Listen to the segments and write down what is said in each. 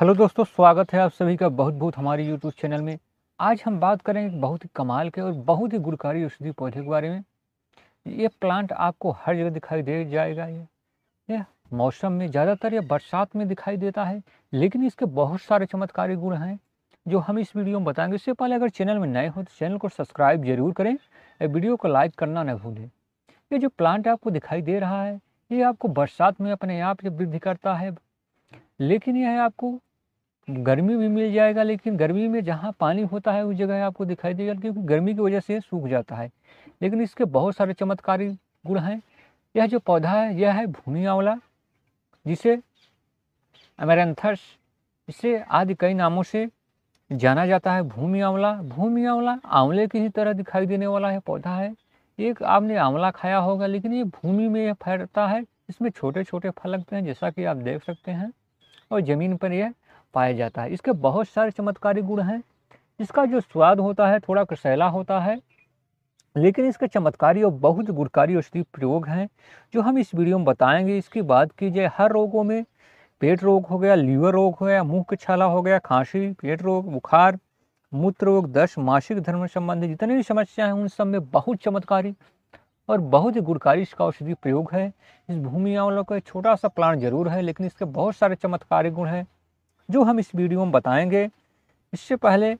hello दोस्तों स्वागत है आप सभी का बहुत बहुत हमारे यूट्यूब चैनल में आज हम बात करेंगे बहुत ही कमाल के और बहुत ही गुणकारी औषधि पौधे के बारे में ये प्लांट आपको हर जगह दिखाई दे जाएगा ये ये मौसम में ज़्यादातर या बरसात में दिखाई देता है लेकिन इसके बहुत सारे चमत्कारी गुण हैं जो हम इस वीडियो में बताएंगे इससे पहले अगर चैनल में नए हो तो चैनल को सब्सक्राइब जरूर करें वीडियो को लाइक करना ना भूलें ये जो प्लांट आपको दिखाई दे रहा है ये आपको बरसात में अपने आप से वृद्धि करता है लेकिन यह आपको गर्मी भी मिल जाएगा लेकिन गर्मी में जहाँ पानी होता है उस जगह आपको दिखाई देगा क्योंकि गर्मी की वजह से सूख जाता है लेकिन इसके बहुत सारे चमत्कारी गुण हैं यह जो पौधा है यह है भूमि आंवला जिसे अमेरथर्स इसे आदि कई नामों से जाना जाता है भूमि आंवला भूमि आंवला आंवले की ही तरह दिखाई देने वाला है पौधा है एक आपने आंवला खाया होगा लेकिन ये भूमि में यह फैलता है इसमें छोटे छोटे फल लगते हैं जैसा कि आप देख सकते हैं और ज़मीन पर यह पाया जाता है इसके बहुत सारे चमत्कारी गुण हैं इसका जो स्वाद होता है थोड़ा कसैला होता है लेकिन इसके चमत्कारी और बहुत गुणकारी औषधि प्रयोग हैं जो हम इस वीडियो में बताएंगे इसकी बात की जाए हर रोगों में पेट रोग हो गया लीवर रोग हो गया के छाला हो गया खांसी पेट रोग बुखार मूत्र रोग दस मासिक धर्म संबंधी जितनी भी समस्या हैं उन सब में बहुत चमत्कारी और बहुत ही गुणकारी इसका औषधि प्रयोग है इस भूमि आंवलों का एक छोटा सा प्लांट जरूर है लेकिन इसके बहुत सारे चमत्कारी गुण हैं जो हम इस वीडियो में बताएंगे इससे पहले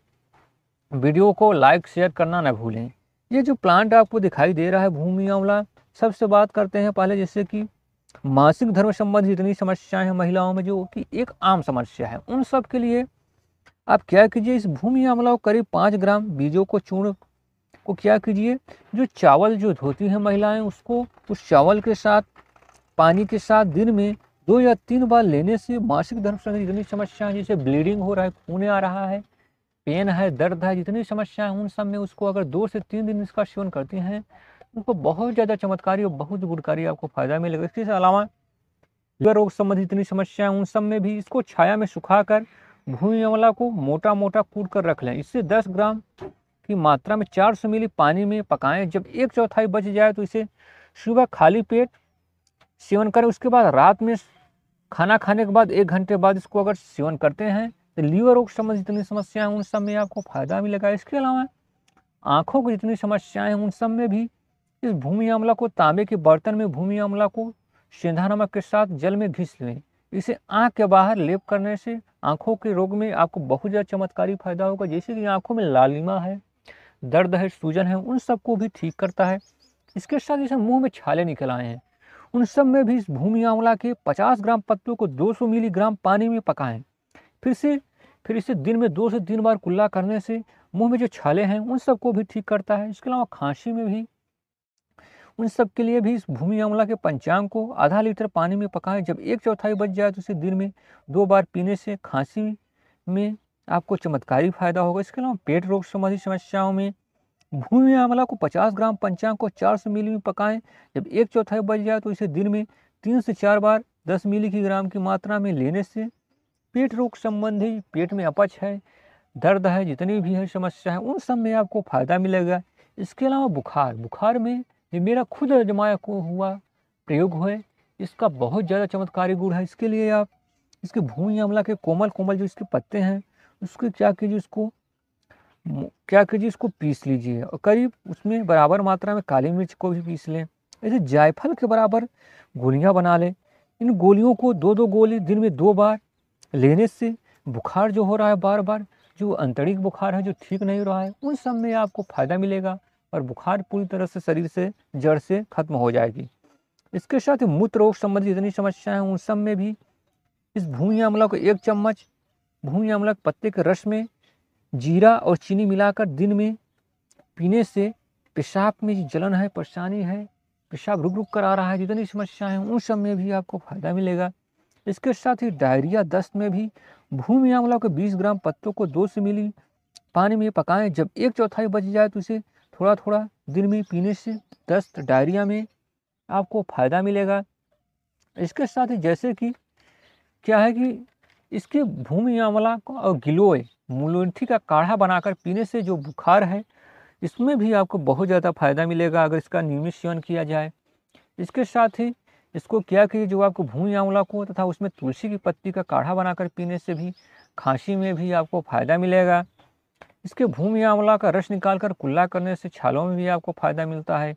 वीडियो को लाइक शेयर करना ना भूलें ये जो प्लांट आपको दिखाई दे रहा है भूमि आंवला सबसे बात करते हैं पहले जैसे कि मासिक धर्म संबंधी इतनी समस्याएं हैं महिलाओं में जो कि एक आम समस्या है उन सब के लिए आप क्या कीजिए इस भूमि आंवला को करीब पाँच ग्राम बीजों को चूर्ण को क्या कीजिए जो चावल जो धोती हैं महिलाएं उसको उस चावल के साथ पानी के साथ दिन में दो या तीन बार लेने से मासिक धर्म संबंधी जितनी समस्याएं जैसे ब्लीडिंग हो रहा है खून आ रहा है पेन है दर्द है जितनी समस्याएं उन सब में उसको अगर दो से तीन दिन इसका सेवन करते हैं उनको बहुत ज़्यादा चमत्कारी और बहुत गुणकारी आपको फायदा मिलेगा इसके अलावा लिवर रोग संबंधी जितनी समस्याएं उन सब में भी इसको छाया में सुखा कर भूमि अमला को मोटा मोटा कूट कर रख लें इससे दस ग्राम की मात्रा में सौ मिली पानी में पकाएं जब एक चौथाई बच जाए तो इसे सुबह खाली पेट सेवन करें उसके बाद रात में खाना खाने के बाद एक घंटे बाद इसको अगर सेवन करते हैं तो लीवर रोग संबंधी जितनी समस्याएं उन सब में आपको फायदा मिलेगा इसके अलावा आँखों की जितनी समस्याएं उन सब में भी इस भूमि आमला को तांबे के बर्तन में भूमि आमला को सेंधा नमक के साथ जल में घिस लें इसे आँख के बाहर लेप करने से आँखों के रोग में आपको बहुत ज़्यादा चमत्कारी फायदा होगा जैसे कि आँखों में लालिमा है दर्द है सूजन है उन सबको भी ठीक करता है इसके साथ जैसे मुँह में छाले निकल आए हैं उन सब में भी इस भूमि आंवला के 50 ग्राम पत्तों को 200 मिलीग्राम पानी में पकाएं फिर से फिर इसे दिन में दो से तीन बार कुल्ला करने से मुंह में जो छाले हैं उन सबको भी ठीक करता है इसके अलावा खांसी में भी उन सब के लिए भी इस भूमि आंवला के पंचांग को आधा लीटर पानी में पकाएं जब एक चौथाई बच जाए तो इसे दिन में दो बार पीने से खांसी में आपको चमत्कारी फ़ायदा होगा इसके अलावा पेट रोग संबंधी समस्याओं में भूमि आंवला को 50 ग्राम पंचांग को 400 मिली में पकाएं जब एक चौथाई बच जाए तो इसे दिन में तीन से चार बार 10 मिली की ग्राम की मात्रा में लेने से पेट रोग संबंधी पेट में अपच है दर्द है जितनी भी है समस्या है उन सब में आपको फ़ायदा मिलेगा इसके अलावा बुखार बुखार में ये मेरा खुद अजमाया को हुआ प्रयोग हुए इसका बहुत ज़्यादा चमत्कारी गुण है इसके लिए आप इसके भूमि आंवला के कोमल कोमल जो इसके पत्ते हैं उसके क्या कीजिए उसको क्या कीजिए इसको पीस लीजिए और करीब उसमें बराबर मात्रा में काली मिर्च को भी पीस लें ऐसे जायफल के बराबर गोलियाँ बना लें इन गोलियों को दो दो गोली दिन में दो बार लेने से बुखार जो हो रहा है बार बार जो अंतरिक बुखार है जो ठीक नहीं रहा है उन सब में आपको फ़ायदा मिलेगा और बुखार पूरी तरह से शरीर से जड़ से ख़त्म हो जाएगी इसके साथ मूत्र रोग संबंधी जितनी समस्याएं हैं उन सब में भी इस भूमि आमला को एक चम्मच भूमि आमला के पत्ते के रस में जीरा और चीनी मिलाकर दिन में पीने से पेशाब में जलन है परेशानी है पेशाब रुक रुक कर आ रहा है जितनी समस्याएं हैं उन सब में भी आपको फ़ायदा मिलेगा इसके साथ ही डायरिया दस्त में भी भूमि आंवला के 20 ग्राम पत्तों को दो से मिली पानी में पकाएं जब एक चौथाई बच जाए तो उसे थोड़ा थोड़ा दिन में पीने से दस्त डायरिया में आपको फ़ायदा मिलेगा इसके साथ ही जैसे कि क्या है कि इसके भूमि आंवला और गिलोय मूलोंथी का काढ़ा बनाकर पीने से जो बुखार है इसमें भी आपको बहुत ज़्यादा फायदा मिलेगा अगर इसका नियमित सेवन किया जाए इसके साथ ही इसको क्या कि जो आपको भूमि आंवला को तथा उसमें तुलसी की पत्ती का काढ़ा बनाकर पीने से भी खांसी में भी आपको फायदा मिलेगा इसके भूमि आंवला का रस निकालकर कुल्ला करने से छालों में भी आपको फायदा मिलता है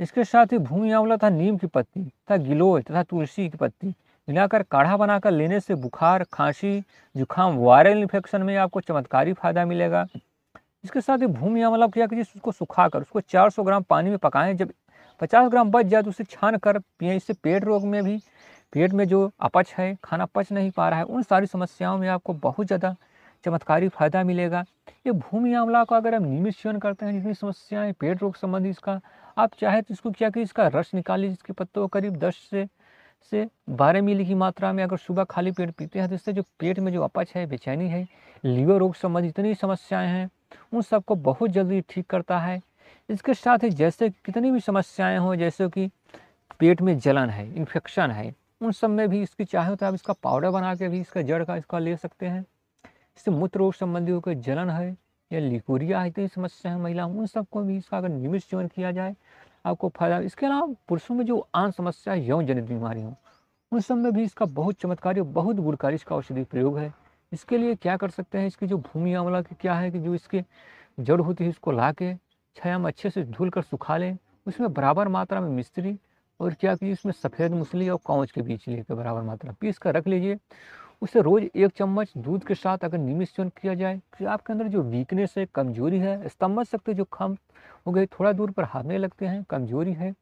इसके साथ ही भूमि आंवला तथा नीम की पत्ती तथा गिलोय तथा तुलसी की पत्ती मिलाकर काढ़ा बनाकर लेने से बुखार खांसी जुखाम वायरल इन्फेक्शन में आपको चमत्कारी फ़ायदा मिलेगा इसके साथ ही भूमि अमलब किया कीजिए उसको सुखा कर उसको 400 ग्राम पानी में पकाएं जब 50 ग्राम बच जाए तो उसे छान कर पिए इससे पेट रोग में भी पेट में जो अपच है खाना पच नहीं पा रहा है उन सारी समस्याओं में आपको बहुत ज़्यादा चमत्कारी फ़ायदा मिलेगा ये भूमि आंवला को अगर हम नियमित सेवन करते हैं जितनी समस्याएं पेट रोग संबंधी इसका आप चाहे तो इसको क्या कि इसका रस निकालिए इसके पत्तों करीब 10 से से बारह मिली की मात्रा में अगर सुबह खाली पेट पीते हैं तो इससे जो पेट में जो अपच है बेचैनी है लीवर रोग संबंधी जितनी समस्याएं हैं उन सबको बहुत जल्दी ठीक करता है इसके साथ ही जैसे कितनी भी समस्याएं हों जैसे कि पेट में जलन है इन्फेक्शन है उन सब में भी इसकी चाहे तो आप इसका पाउडर बना के भी इसका जड़ का इसका ले सकते हैं इससे मूत्र रोग संबंधी होकर जलन है या लिकोरिया इतनी समस्या है महिला उन सबको भी इसका अगर नियमित सेवन किया जाए आपको फायदा इसके अलावा पुरुषों में जो आम समस्या यौन जनित बीमारियों उन सब में भी इसका बहुत चमत्कारी और बहुत गुणकारी इसका औषधि प्रयोग है इसके लिए क्या कर सकते हैं इसकी जो भूमि आंवला की क्या है कि जो इसके जड़ होती है इसको ला के छाया में अच्छे से धुल कर सुखा लें उसमें बराबर मात्रा में मिस्त्री और क्या कीजिए उसमें सफ़ेद मुसली और कांच के बीच लेकर बराबर मात्रा पीस कर रख लीजिए उसे रोज़ एक चम्मच दूध के साथ अगर नियमित सेवन किया जाए कि आपके अंदर जो वीकनेस है कमजोरी है स्तंभ शक्ति जो खम हो गई थोड़ा दूर पर हारने लगते हैं कमजोरी है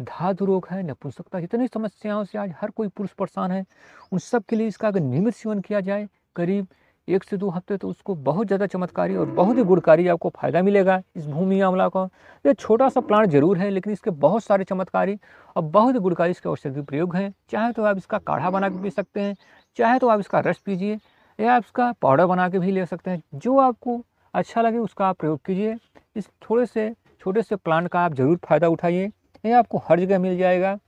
धातु रोग है नपुंसकता इतनी समस्याओं से आज हर कोई पुरुष परेशान है उन सब के लिए इसका अगर नियमित सेवन किया जाए करीब एक से दो हफ्ते तो उसको बहुत ज़्यादा चमत्कारी और बहुत ही गुणकारी आपको फ़ायदा मिलेगा इस भूमि आंवला का ये छोटा सा प्लांट जरूर है लेकिन इसके बहुत सारे चमत्कारी और बहुत ही गुणकारी इसके औषधि प्रयोग हैं चाहे तो आप इसका काढ़ा बना के पी सकते हैं चाहे तो आप इसका रस पीजिए या आप इसका पाउडर बना के भी ले सकते हैं जो आपको अच्छा लगे उसका आप प्रयोग कीजिए इस थोड़े से छोटे से प्लांट का आप ज़रूर फ़ायदा उठाइए ये आपको हर जगह मिल जाएगा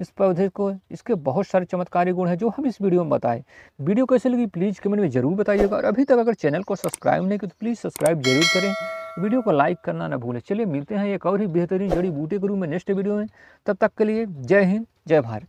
इस पौधे को इसके बहुत सारे चमत्कारी गुण हैं जो हम इस वीडियो में बताएं वीडियो कैसे लगी प्लीज़ कमेंट में ज़रूर बताइएगा और अभी तक अगर चैनल को सब्सक्राइब नहीं किया तो प्लीज़ सब्सक्राइब जरूर करें वीडियो को लाइक करना ना भूलें चलिए मिलते हैं एक और ही बेहतरीन जड़ी बूटी गुरु में नेक्स्ट वीडियो में तब तक के लिए जय हिंद जय भारत